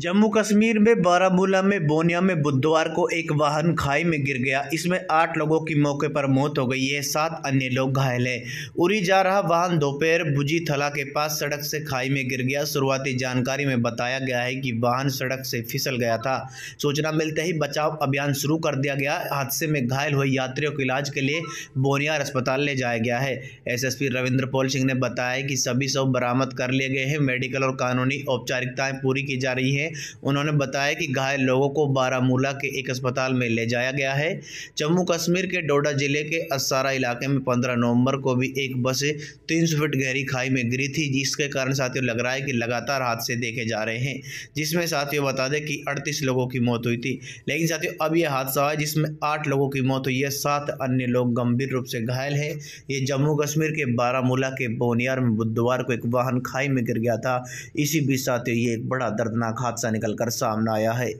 जम्मू कश्मीर में बारामूला में बोनिया में बुधवार को एक वाहन खाई में गिर गया इसमें आठ लोगों की मौके पर मौत हो गई है सात अन्य लोग घायल हैं उरी जा रहा वाहन दोपहर भुजी थला के पास सड़क से खाई में गिर गया शुरुआती जानकारी में बताया गया है कि वाहन सड़क से फिसल गया था सूचना मिलते ही बचाव अभियान शुरू कर दिया गया हादसे में घायल हुए यात्रियों के इलाज के लिए बोनियार अस्पताल ले जाया गया है एस रविंद्र पॉल सिंह ने बताया कि सभी शव बरामद कर लिए गए हैं मेडिकल और कानूनी औपचारिकताएँ पूरी की जा रही हैं हैं उन्होंने बताया कि घायल लोगों को बारामूला के एक अस्पताल में ले जाया गया है जम्मू कश्मीर के डोडा जिले के असारा इलाके में पंद्रह नवंबर को भी एक बस तीन सौ फीट गहरी खाई में गिरी थी जिसके कारण साथियों लग रहा है कि लगातार हादसे देखे जा रहे हैं जिसमें साथियों बता दें कि अड़तीस लोगों की मौत हुई थी लेकिन साथियों अब यह हादसा है जिसमें आठ लोगों की मौत हुई है सात अन्य लोग गंभीर रूप से घायल हैं ये जम्मू कश्मीर के बारामूला के बोनियार में बुधवार को एक वाहन खाई में गिर गया था इसी बीच साथियों ये एक बड़ा दर्दनाक हादसा हादसा निकलकर सामने आया है